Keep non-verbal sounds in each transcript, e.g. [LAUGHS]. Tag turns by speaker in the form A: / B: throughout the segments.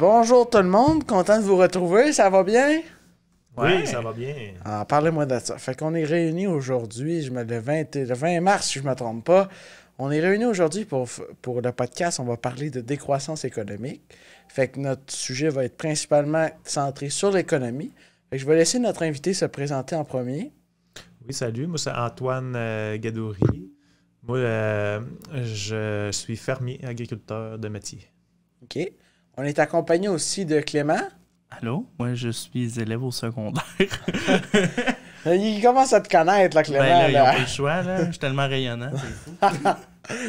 A: Bonjour tout le monde, content de vous retrouver, ça va bien? Oui, ça va bien. Ah, parlez-moi de ça. Fait qu'on est réunis aujourd'hui, je me le 20, le 20 mars, si je ne me trompe pas. On est réunis aujourd'hui pour, pour le podcast. On va parler de décroissance économique. Fait que notre sujet va être principalement centré sur l'économie. je vais laisser notre invité se présenter en premier. Oui, salut. Moi, c'est Antoine
B: euh, Gadouri. Moi, euh, je suis fermier agriculteur
A: de métier. OK. On est accompagné aussi de Clément.
C: Allô? Moi, je suis élève au secondaire.
A: [LAUGHS] il commence à te connaître, là, Clément. Ben, là, le
C: choix, là. Je suis tellement rayonnant,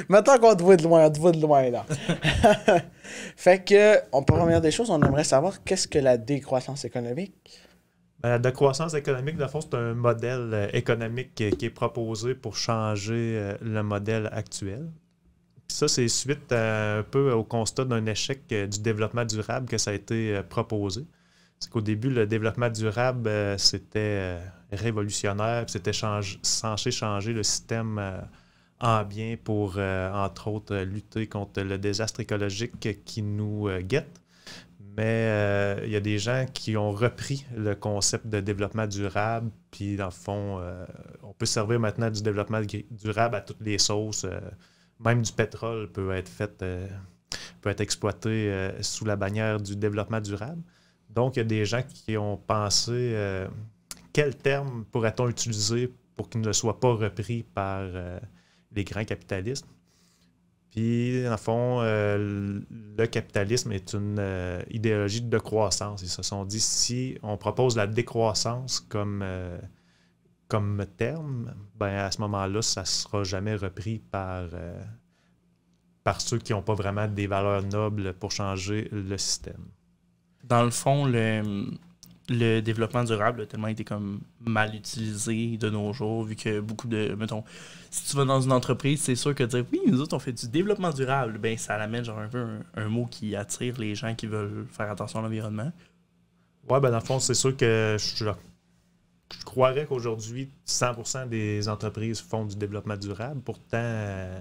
A: Maintenant [LAUGHS] qu'on te voit de loin, on te voit de loin, là. [LAUGHS] fait que, on première des choses, on aimerait savoir qu'est-ce que la décroissance économique?
B: Ben, la décroissance économique, de fond, c'est un modèle euh, économique qui est proposé pour changer euh, le modèle actuel. Ça, c'est suite euh, un peu au constat d'un échec euh, du développement durable que ça a été euh, proposé. C'est qu'au début, le développement durable, c'était révolutionnaire, c'était censé changer le système en bien pour, entre autres, lutter contre le désastre écologique qui nous guette mais il y a des gens qui ont repris le concept de développement durable, puis dans le fond, on peut servir maintenant du développement durable à toutes les sauces même du pétrole peut être fait, euh, peut être exploité euh, sous la bannière du développement durable. Donc, il y a des gens qui ont pensé euh, quel terme pourrait-on utiliser pour qu'il ne soit pas repris par les grands capitalistes. Puis, en fond, le capitalisme est une idéologie de croissance. Ils se sont dit si on propose la décroissance comme comme terme, ben à ce moment-là, ça ne sera jamais repris par, euh, par ceux qui n'ont pas vraiment
C: des valeurs nobles pour changer le système. Dans le fond, le, le développement durable a tellement été comme mal utilisé de nos jours, vu que beaucoup de. Mettons, si tu vas dans une entreprise, c'est sûr que dire oui, nous autres, on fait du développement durable, ben ça amène genre un peu un, mot qui attire les gens qui veulent faire attention à l'environnement. Ouais, ben dans le fond, c'est sûr que je suis je croirais qu'aujourd'hui, 100% des entreprises
B: font du développement durable. Pourtant, euh,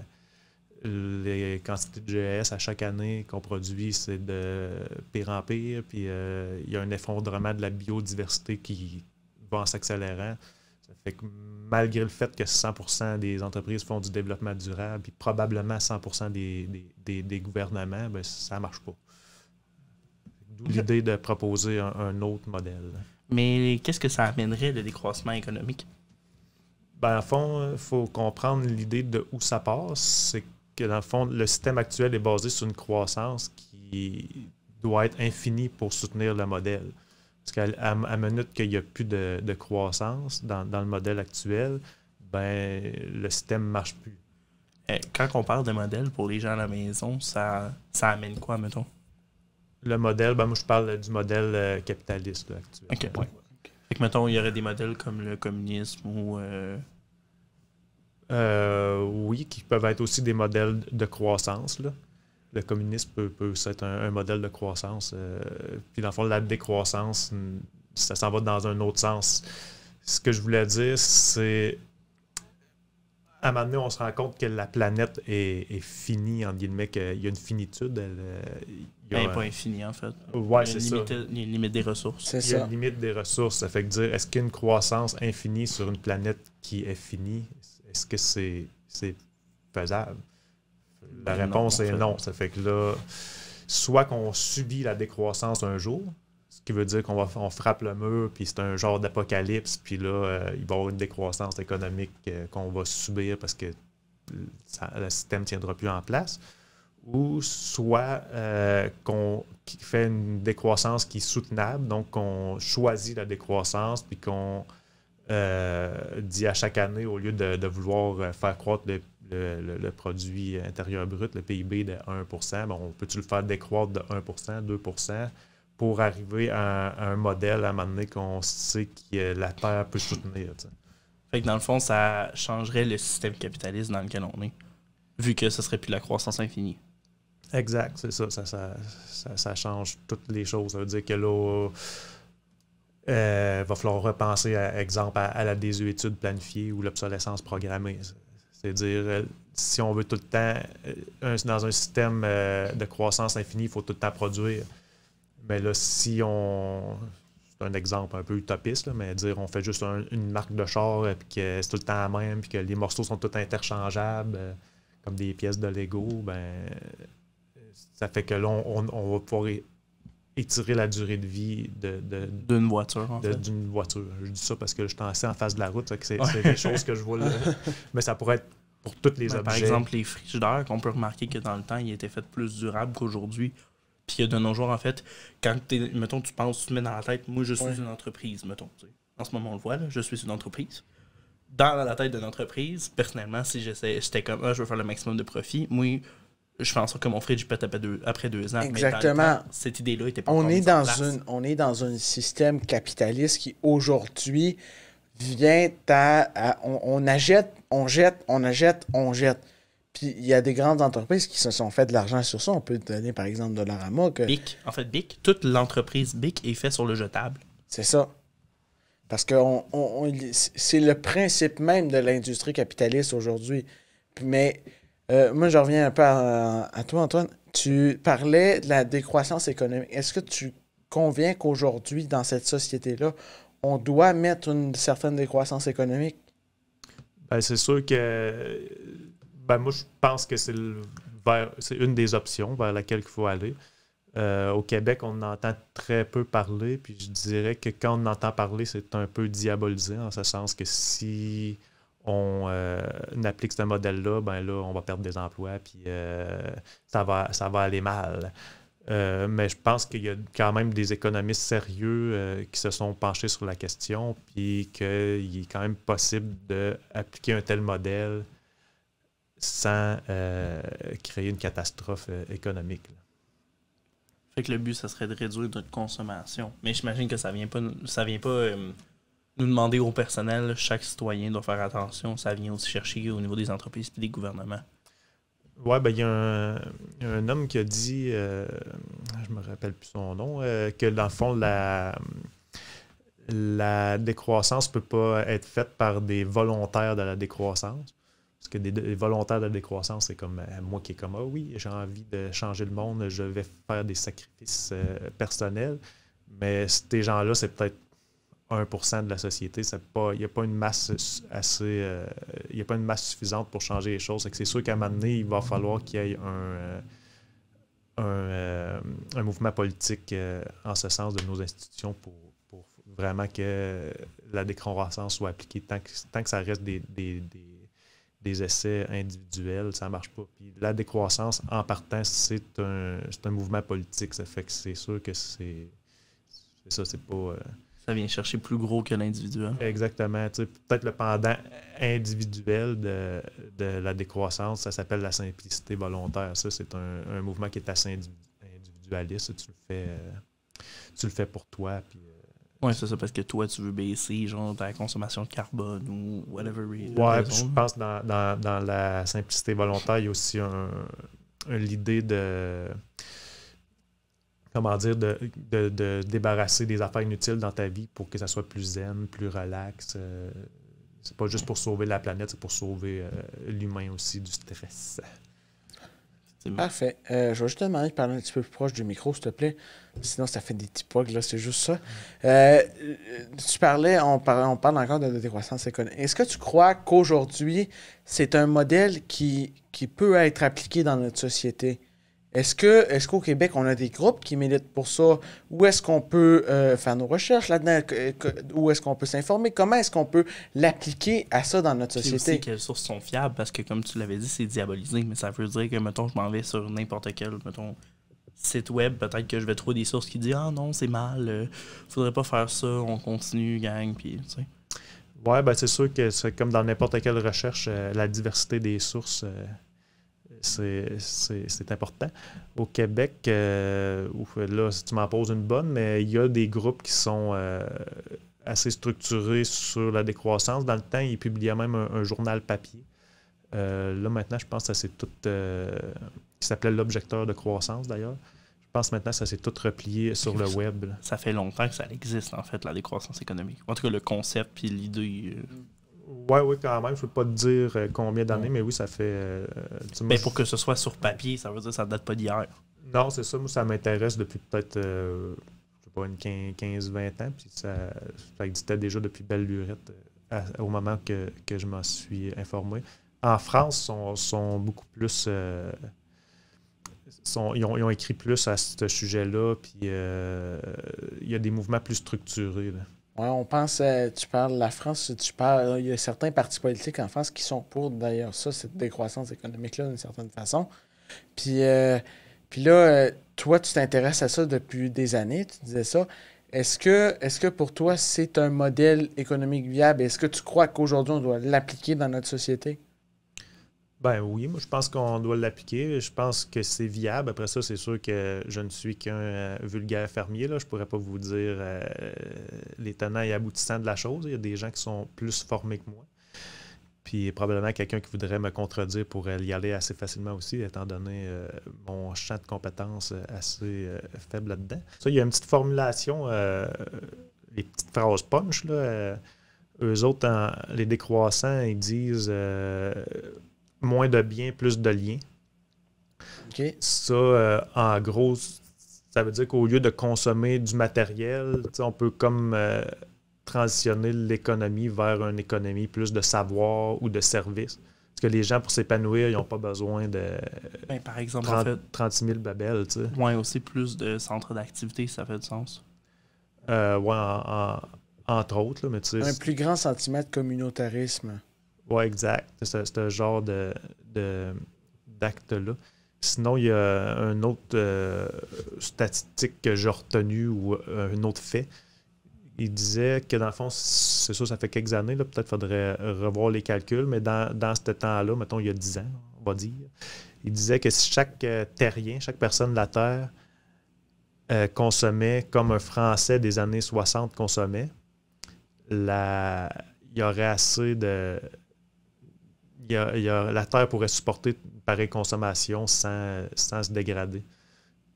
B: les quantités de GES à chaque année qu'on produit, c'est de pire en pire. Puis euh, il y a un effondrement de la biodiversité qui va en s'accélérant. Ça fait que malgré le fait que 100% des entreprises font du développement durable, puis probablement 100% des, gouvernements, ben, ça ne marche pas. D'où l'idée de proposer un autre modèle. Mais qu'est-ce que ça amènerait, le décroissement économique? Ben, à fond, il euh, faut comprendre l'idée de où ça passe. C'est que, dans le fond, le système actuel est basé sur une croissance qui doit être infinie pour soutenir le modèle. Parce qu'à à, minute qu'il n'y a plus de, croissance dans, dans, le modèle actuel, ben,
C: le système ne marche plus. Eh, quand on parle de modèle pour les gens à la maison, ça, ça amène quoi, mettons? Le modèle, ben moi je parle du modèle euh, capitaliste actuel. OK, que, mettons, il y aurait des modèles comme le communisme ou. Euh,
B: euh, oui, qui peuvent être aussi des modèles de croissance. Là. Le communisme peut, être un, modèle de croissance. puis dans le fond, la décroissance, hmm, ça s'en va dans un autre sens. Ce que je voulais dire, c'est à un moment on se rend compte que la planète est, finie, en guillemets, qu'il y a une finitude. Elle, il n'est ben, pas infini, en fait. Il y a
C: une limite des ressources. Il y a une
B: limite des ressources. Ça fait que dire, est-ce qu'une croissance infinie sur une planète qui est finie? Est-ce que c'est faisable? La ben, réponse est non. Ça fait que là, soit qu'on subit la décroissance un jour, ce qui veut dire qu'on va on frappe le mur, puis c'est un genre d'apocalypse, puis là, euh, il va y avoir une décroissance économique euh, qu'on va subir parce que le système ne tiendra plus en place ou soit euh, qu'on fait une décroissance qui est soutenable, donc qu'on choisit la décroissance, puis qu'on euh, dit à chaque année, au lieu de, vouloir euh, faire croître le, produit intérieur brut, le PIB de 1 ben, on peut-tu le faire décroître de 1 2 pour arriver à, un modèle à un
C: moment donné qu'on sait que la Terre peut soutenir? Fait que dans le fond, ça changerait le système capitaliste dans lequel on est, vu que ce serait plus la croissance infinie.
B: Exact, c'est ça ça, change toutes les choses. Ça veut dire que là, il euh, va falloir repenser, à, exemple, à, la désuétude planifiée ou l'obsolescence programmée. C'est-à-dire, euh, si on veut tout le temps, euh, dans un système de croissance infinie, il faut tout le temps produire. Mais là, si on. C'est un exemple un peu utopiste, mais dire on fait juste une marque de char et que c'est tout le temps la même, puis que les morceaux sont tous interchangeables, comme des pièces de Lego, ben ça fait que là, on, va pouvoir étirer la durée de vie de, d'une
C: voiture. D'une voiture. Je dis ça parce que je suis en face de la route. C'est, des choses que je vois là. [LAUGHS] Mais ça pourrait être pour toutes les ben, objets. Par exemple, les frigidaires, qu'on peut remarquer que dans le temps, ils étaient faits plus durables qu'aujourd'hui. Puis il a de nos jours, en fait, quand mettons, tu penses, tu te mets dans la tête, moi, je suis une entreprise, mettons. En ce moment, on le voit, là, je suis une entreprise. Dans la tête d'une entreprise, personnellement, si j'étais comme, ah, je veux faire le maximum de profit, moi, je pense que mon du pète après deux, après deux ans. Exactement. cette idée-là était pas on est dans une
A: On est dans un système capitaliste qui, aujourd'hui, vient à... on, on, achète, on jette, on achète, on jette. Puis il y a des grandes entreprises qui se sont fait de l'argent sur ça. On peut donner, par exemple, Dollarama. Bic. En fait, Bic, toute l'entreprise Bic est faite sur le jetable. C'est ça. Parce que c'est le principe même de l'industrie capitaliste aujourd'hui. Mais euh, moi, je reviens un peu à, toi, Antoine. Tu parlais de la décroissance économique. Est-ce que tu conviens qu'aujourd'hui, dans cette société-là, on doit mettre une certaine décroissance économique?
B: Ben, c'est sûr que ben, moi, je pense que c'est une des options vers laquelle il faut aller. Euh, au Québec, on entend très peu parler, puis je dirais que quand on entend parler, c'est un peu diabolisé, en ce sens que si on euh, applique ce modèle-là, ben là, on va perdre des emplois, puis euh, ça, va, ça va aller mal. Euh, mais je pense qu'il y a quand même des économistes sérieux qui se sont penchés sur la question, puis qu'il est quand même possible d'appliquer un tel modèle sans créer une catastrophe économique.
C: Fait que le but, ça serait de réduire notre consommation. Mais j'imagine que ça vient pas, ça vient pas nous demander au personnel, chaque citoyen doit faire attention. Ça vient aussi chercher au niveau des entreprises et des gouvernements. Oui, ben, il y, a un homme qui a
B: dit, je euh, je me rappelle plus son nom, euh, que dans le fond, la, la décroissance ne peut pas être faite par des volontaires de la décroissance. Parce que des, volontaires de la décroissance, c'est comme euh, moi qui est comme, ah oui, j'ai envie de changer le monde, je vais faire des sacrifices personnels. Mais ces gens-là, c'est peut-être 1% de la société, il n'y a pas une masse assez, euh, y a pas une masse suffisante pour changer les choses. C'est sûr qu'à un moment donné, il va falloir qu'il y ait un, euh, euh, un, mouvement politique en ce sens de nos institutions pour, pour vraiment que la décroissance soit appliquée. Tant que, ça reste des, essais individuels, ça ne marche pas. Puis la décroissance, en partant, c'est un, un mouvement politique. Ça fait que c'est sûr que c'est ça, c'est pas. Ça vient chercher plus gros que l'individu. Exactement. Peut-être le pendant individuel de, la décroissance, ça s'appelle la simplicité volontaire. Ça, c'est un, mouvement qui est
C: assez individualiste. Tu le fais, euh, tu le fais pour toi. Euh, oui, c'est ça, parce que toi, tu veux baisser genre ta consommation de carbone ou whatever. Oui, je pense
B: que dans, la simplicité volontaire, il y a aussi l'idée de comment dire, de, débarrasser des affaires inutiles dans ta vie pour que ça soit plus zen, plus relax. Euh, c'est pas juste pour sauver la planète, c'est pour sauver
A: euh, l'humain aussi du stress. Parfait. Euh, je vais juste demander de parler un petit peu plus proche du micro, s'il te plaît. Sinon, ça fait des petits pogs, là, c'est juste ça. tu parlais, on, parle, on parle encore de, de décroissance économique. Est-ce que tu crois qu'aujourd'hui, c'est un modèle qui, qui peut être appliqué dans notre société? Est-ce que est-ce qu'au Québec, on a des groupes qui militent pour ça? Où est-ce qu'on peut euh, faire nos recherches là-dedans? Où est-ce qu'on peut s'informer? Comment est-ce qu'on peut l'appliquer à ça dans notre société? Aussi, quelles
C: sources sont fiables? Parce que, comme tu l'avais dit, c'est diabolisé, mais ça veut dire que, mettons, je m'en vais sur n'importe quel, mettons, site web, peut-être que je vais trouver des sources qui disent « Ah non, c'est mal, ne euh, faudrait pas faire ça, on continue, gang, puis tu Ouais, ben c'est sûr que c'est comme dans n'importe quelle recherche,
B: euh, la diversité des sources c'est important. Au Québec, euh, là, tu m'en poses une bonne, mais il y a des groupes qui sont euh, assez structurés sur la décroissance. Dans le temps, ils publiaient même un, journal papier. Euh, là, maintenant, je pense que ça s'est tout. qui s'appelait l'objecteur de croissance, d'ailleurs. Je pense maintenant ça s'est tout replié sur le web.
C: Ça fait longtemps que ça existe, en fait, la décroissance économique. En tout cas, le concept et l'idée. Mm. Oui, oui, quand même. Je ne peux pas te dire
B: euh, combien d'années, mais oui, ça fait. Euh, ben, mais pour que ce soit sur papier, ça veut dire que ça ne date pas d'hier. Non, c'est ça. Moi, ça m'intéresse depuis peut-être, euh, je sais pas, une 15-20 ans. Puis ça, ça, existait déjà depuis Belle Lurette au moment que, je m'en suis informé. En France, sont, beaucoup plus. ils, ont, écrit plus à ce sujet-là, puis il y a des mouvements plus structurés. Là.
A: Ouais, on pense, tu parles la France, tu parles, euh, il y a certains partis politiques en France qui sont pour d'ailleurs ça, cette décroissance économique-là d'une certaine façon. Puis, euh, puis là, euh, toi, tu t'intéresses à ça depuis des années, tu disais ça. Est-ce que, est que pour toi, c'est un modèle économique viable? Est-ce que tu crois qu'aujourd'hui, on doit l'appliquer dans notre société?
B: Ben oui, moi je pense qu'on doit l'appliquer. Je pense que c'est viable. Après ça, c'est sûr que je ne suis qu'un euh, vulgaire fermier. Je ne pourrais pas vous dire euh, les tenants et aboutissants de la chose. Il y a des gens qui sont plus formés que moi. Puis probablement quelqu'un qui voudrait me contredire pourrait y aller assez facilement aussi, étant donné euh, mon champ de compétences assez faible là-dedans. Ça, il y a une petite formulation, les petites phrases punch. Là, eux autres, en, les décroissants, ils disent moins de biens, plus de liens. OK. Ça, euh, en gros, ça veut dire qu'au lieu de consommer du matériel, on peut comme euh, transitionner l'économie vers une économie plus de savoir ou de service. Parce que les gens, pour s'épanouir, ils n'ont pas besoin de ben, par exemple, 36 000 babelles.
C: Oui, aussi plus de centres d'activité, ça fait du sens. Euh, oui, entre autres. mais Un
A: plus grand sentiment de communautarisme.
C: Oui, exact.
B: C'est ce genre de, d'acte-là. Sinon, il y a une autre euh, statistique que j'ai retenue ou euh, un autre fait. Il disait que dans le fond, c'est ça, ça fait quelques années, peut-être faudrait revoir les calculs, mais dans, dans ce temps-là, mettons il y a 10 ans, on va dire, il disait que si chaque euh, terrien, chaque personne de la Terre consommait comme un Français des années 60 consommait, la, il y aurait assez de la terre pourrait supporter pareille consommation sans, se dégrader.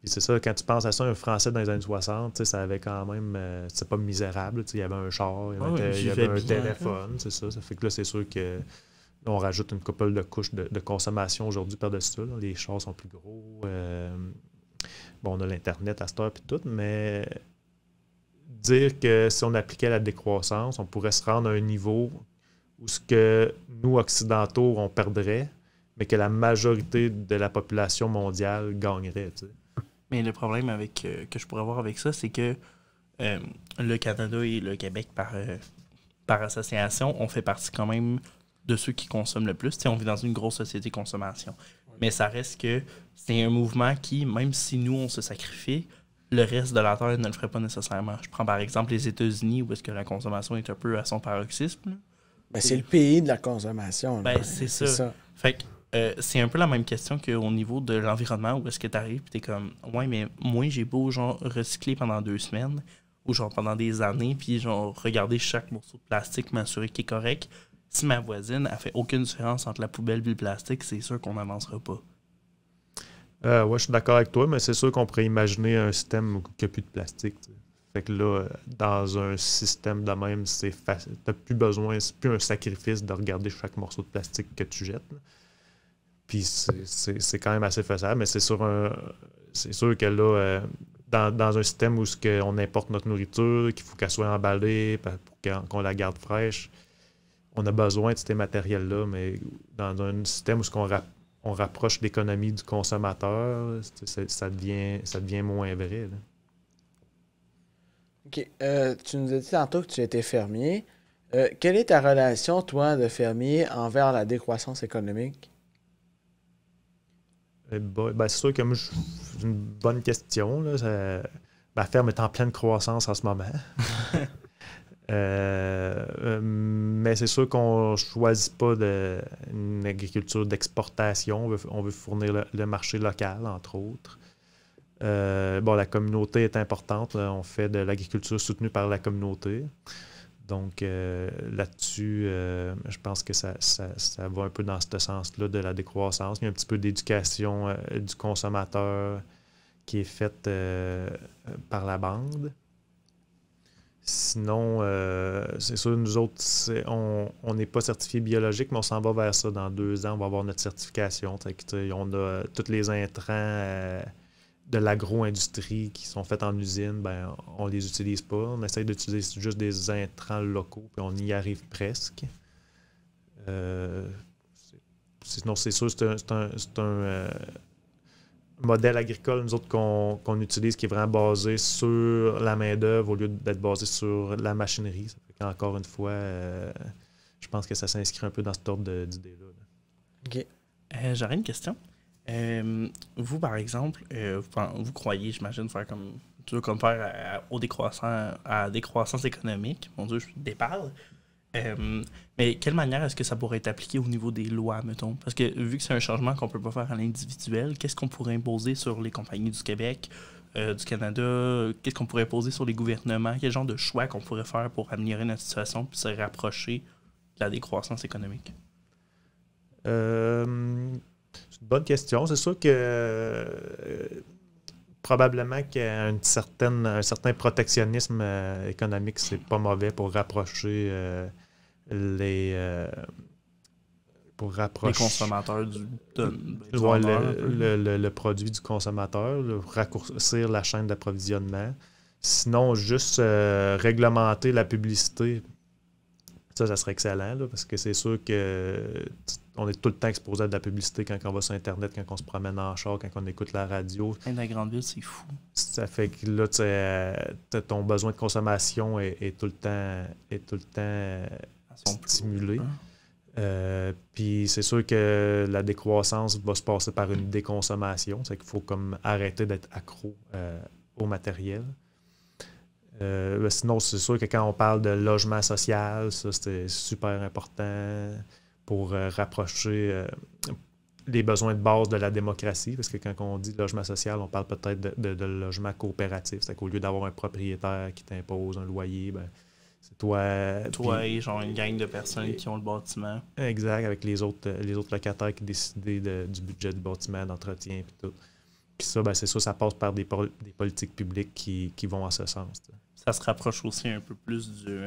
B: c'est ça, quand tu penses à ça, un Français dans les années 60, ça avait quand même. Euh, c'est pas misérable. Il y avait un char, il y ah avait, un téléphone, c'est ça. Ça fait que là, c'est sûr que on rajoute une couple de couches de, consommation aujourd'hui par-dessus ça. Les chars sont plus gros. Euh, bon, on a l'Internet à cette heure et tout, mais dire que si on appliquait la décroissance, on pourrait se rendre à un niveau où ce que nous, Occidentaux, on perdrait, mais que la majorité de la population mondiale gagnerait.
C: Mais le problème avec euh, que je pourrais avoir avec ça, c'est que euh, le Canada et le Québec, par, euh, par association, on fait partie quand même de ceux qui consomment le plus. on vit dans une grosse société de consommation. Mais ça reste que c'est un mouvement qui, même si nous, on se sacrifie, le reste de la Terre ne le ferait pas nécessairement. Je prends par exemple les États-Unis, où est-ce que la consommation est un peu à son paroxysme.
A: Ben, c'est le pays de la consommation. Ben, c'est ça.
C: Fait euh, c'est un peu la même question qu'au niveau de l'environnement où est-ce que tu arrives tu es comme, ouais, mais moi, j'ai beau genre recycler pendant deux semaines ou genre pendant des années, puis genre regarder chaque morceau de plastique, m'assurer qu'il est correct. Si ma voisine a fait aucune différence entre la poubelle et le plastique, c'est sûr qu'on n'avancera pas.
B: Euh, je suis d'accord avec toi, mais c'est sûr qu'on pourrait imaginer un système qui n'a plus de plastique. Fait que là, euh, dans un système de même, c'est facile. T'as plus besoin, c'est plus un sacrifice de regarder chaque morceau de plastique que tu jettes. Puis c'est quand même assez faisable, mais c'est sûr que là, euh, dans, un système où que on importe notre nourriture, qu'il faut qu'elle soit emballée pour qu'on la garde fraîche, on a besoin de ces matériels-là, mais dans un système où ce qu'on on rapproche l'économie du consommateur, ça devient, ça devient moins vrai.
A: OK. Euh, tu nous as dit tantôt que tu étais fermier. Euh, quelle est ta relation, toi, de fermier, envers la décroissance économique?
B: Euh, ben, c'est sûr que c'est une bonne question. Là. ma ferme est en pleine croissance en ce moment. [LAUGHS] mais c'est sûr qu'on ne choisit pas une agriculture d'exportation. On, veut, fournir le marché local, entre autres. Euh, bon, la communauté est importante. On fait de l'agriculture soutenue par la communauté. Donc euh, là-dessus, euh, je pense que ça, ça, va un peu dans ce sens-là de la décroissance. Il y a un petit peu d'éducation du consommateur qui est faite par la bande. Sinon, c'est sûr, nous autres, on n'est pas certifié biologique, mais on s'en va vers ça dans deux ans. On va avoir notre certification. on a tous les intrants de l'agro-industrie qui sont faites en usine, ben, on les utilise pas. On essaie d'utiliser juste des intrants locaux, puis on y arrive presque. Euh, sinon, c'est sûr, c'est un, un euh, modèle agricole, nous autres, qu'on utilise qui est vraiment basé sur la main-d'œuvre au lieu d'être basé sur la machinerie. Encore une fois, euh, je pense que ça s'inscrit un peu dans cet ordre d'idées-là.
C: OK. J'aurais une question. Euh, vous, par exemple, euh, vous, croyez, j'imagine, faire comme tu faire à, la à décroissance économique. Mon Dieu, je déparle. Euh, mais quelle manière est-ce que ça pourrait être appliqué au niveau des lois, mettons? Parce que vu que c'est un changement qu'on ne peut pas faire à l'individuel, qu'est-ce qu'on pourrait imposer sur les compagnies du Québec, du Canada? Qu'est-ce qu'on pourrait imposer sur les gouvernements? Quel genre de choix qu'on pourrait faire pour améliorer notre situation et se rapprocher de la décroissance économique?
B: Euh, c'est une bonne question. C'est sûr que euh, probablement qu'un certain, un certain protectionnisme euh, économique, c'est pas mauvais pour rapprocher euh, les. pour rapprocher. Les consommateurs
C: du. le,
B: produit du consommateur, raccourcir la chaîne d'approvisionnement. Sinon, juste réglementer la publicité. Ça, ça serait excellent, parce que c'est sûr que on est tout le temps exposé à de la publicité quand on va sur Internet, quand on se promène en char, quand on écoute la radio. Et la grande ville, c'est fou. Ça fait que là, euh, ton besoin de consommation est, tout le temps, est tout le temps stimulé. Hein? Euh, puis c'est sûr que la décroissance va se passer par une déconsommation. C'est qu'il faut comme arrêter d'être accro euh, au matériel. Ben sinon, c'est sûr que quand on parle de logement social, ça, c'était super important pour euh, rapprocher euh, les besoins de base de la démocratie, parce que quand on dit logement social, on parle peut-être de, logement coopératif. C'est-à-dire qu'au lieu d'avoir un propriétaire qui t'impose un loyer, ben, c'est toi. Euh, toi et
C: genre une gang de personnes qui ont le bâtiment.
B: Exact, avec les autres, les autres locataires qui décident du budget du bâtiment, d'entretien et tout. Puis ça, ben, c'est ça, ça passe par des, politiques publiques qui, vont en ce sens.
C: Ça se rapproche aussi un peu plus du.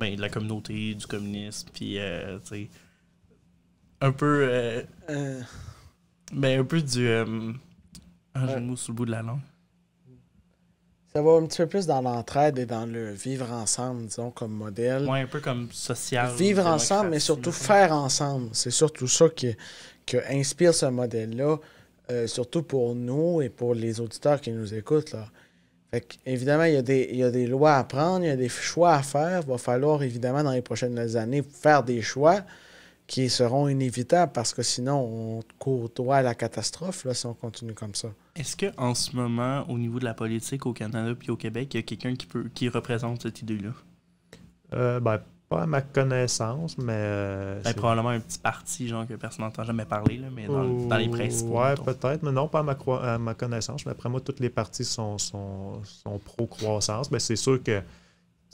C: Ben, de la communauté, du communisme, puis euh, un peu. Euh, euh, Ben, un peu du. un jeu de le bout de la langue.
A: Ça va un petit peu plus dans l'entraide et dans le vivre ensemble, disons, comme modèle. Oui,
C: un peu comme social. Vivre ensemble, mais surtout
A: faire ensemble. C'est surtout ça qui, qui inspire ce modèle-là, euh, surtout pour nous et pour les auditeurs qui nous écoutent. Là. Fait évidemment, il y, a des, lois à prendre, il y a des choix à faire. Il va falloir, évidemment, dans les prochaines années, faire des choix qui seront inévitables parce que sinon, on droit à la catastrophe là, si on continue comme ça.
C: Est-ce qu'en ce moment, au niveau de la politique au Canada puis au Québec, il y a quelqu'un qui, peut, qui représente cette idée-là?
B: Euh, ben, pas à ma connaissance, mais. Euh, ben, probablement un
C: petit parti, genre, que personne n'entend jamais parler, mais dans, les principaux. Ouais,
B: peut-être, mais non, pas à ma, connaissance. Mais après moi, toutes les parties sont, pro-croissance. Mais c'est sûr que.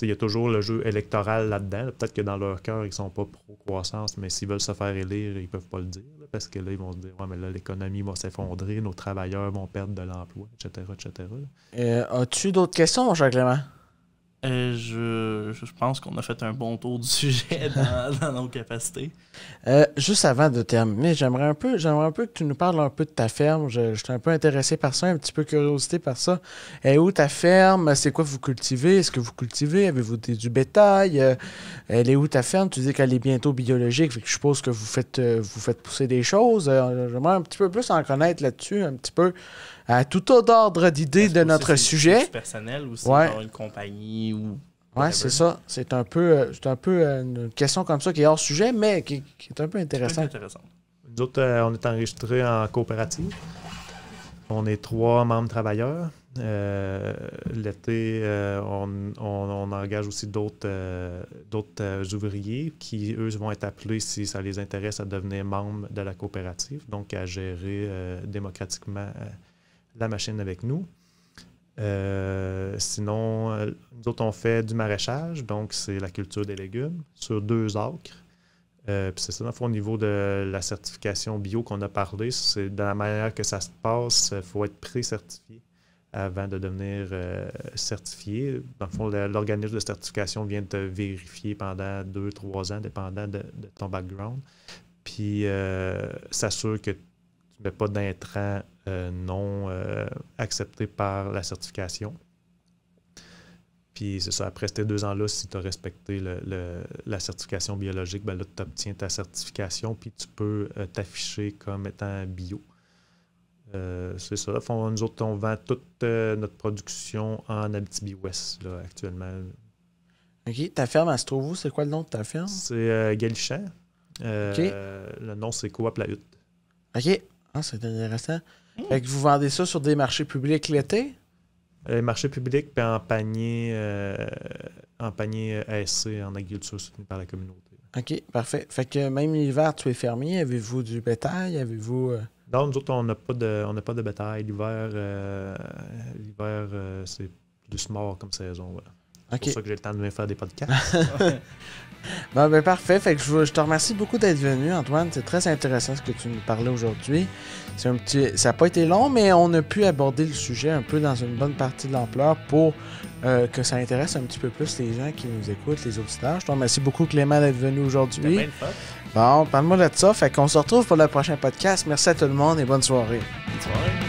B: Il y a toujours le jeu électoral là-dedans. Peut-être que dans leur cœur, ils sont pas pro-croissance, mais s'ils veulent se faire élire, ils peuvent pas le dire. parce que là, ils vont se dire Ouais, mais là, l'économie va s'effondrer, nos travailleurs vont perdre de l'emploi, etc. etc.
A: Euh, as-tu d'autres questions, jean Clément euh,
C: je, pense qu'on a fait un bon tour du [LAUGHS] sujet dans, nos capacités.
A: Euh, juste avant de terminer, j'aimerais un peu j'aimerais un peu que tu nous parles un peu de ta ferme. Je, suis un peu intéressé par ça, un petit peu curiosité par ça. Et où ta ferme? C'est quoi vous cultivez? Est-ce que vous cultivez? Avez-vous du bétail? Euh, elle est où ta ferme? Tu dis qu'elle est bientôt biologique, je suppose que vous faites vous faites pousser des choses. j'aimerais un petit peu plus en connaître là-dessus, un petit peu à tout autre ordre d'idée de notre sujet.
C: personnel ou c'est ouais. une compagnie ou.
A: Oui, c'est ça. C'est un peu, euh, c'est un peu euh, une question comme ça qui est hors sujet, mais qui, est un peu intéressante. Intéressant.
B: Nous autres, euh, on est enregistrés en coopérative. On est trois membres travailleurs. L'été, on, engage aussi d'autres d'autres ouvriers qui, eux, vont être appelés, si ça les intéresse, à devenir membres de la coopérative, donc à gérer démocratiquement la machine avec nous. Euh, sinon, euh, nous autres, on fait du maraîchage, donc c'est la culture des légumes sur deux acres. Euh, c'est ça, dans le fond, au niveau de la certification bio qu'on a parlé, c'est de la manière que ça se passe, il faut être pré-certifié avant de devenir certifié. Dans le fond, l'organisme de certification vient te vérifier pendant deux, trois ans, dépendant de, ton background. Puis s'assure que tu ne mets pas d'intrants euh, non euh, accepté par la certification. Puis c'est ça, après ces deux ans-là, si tu as respecté la certification biologique, ben là, tu obtiens ta certification, puis tu peux euh, t'afficher comme étant bio. c'est ça. nous autres, on vend toute notre production en Abitibi-Ouest, là, actuellement.
A: OK. Ta ferme, elle se trouve où? C'est quoi le nom de ta ferme?
B: C'est Galichan. OK. Le nom, c'est Coop La
A: OK. Ah, c'est intéressant vous vendez ça sur des
B: marchés publics l'été? Les euh, marchés publics, puis en panier, euh, en panier euh, ASC, en agriculture soutenue par la communauté.
A: OK, parfait. Fait que même l'hiver, tu es fermier, avez-vous du bétail? Avez-vous.
B: Non, nous autres, on n'a pas de on n'a pas de bétail. L'hiver, l'hiver, c'est plus mort comme saison, c'est pour ça que j'ai le temps de me
A: faire des podcasts. [LAUGHS] bon, ben parfait. Fait que je, je te remercie beaucoup d'être venu, Antoine. C'est très intéressant ce que tu nous parlais aujourd'hui. ça n'a pas été long, mais on a pu aborder le sujet un peu dans une bonne partie de l'ampleur pour euh, que ça intéresse un petit peu plus les gens qui nous écoutent, les auditeurs. Je te remercie beaucoup, Clément, d'être venu aujourd'hui. Bon, parle-moi de ça. Fait qu'on se retrouve pour le prochain podcast. Merci à tout le monde et bonne soirée.
C: Bonne soirée.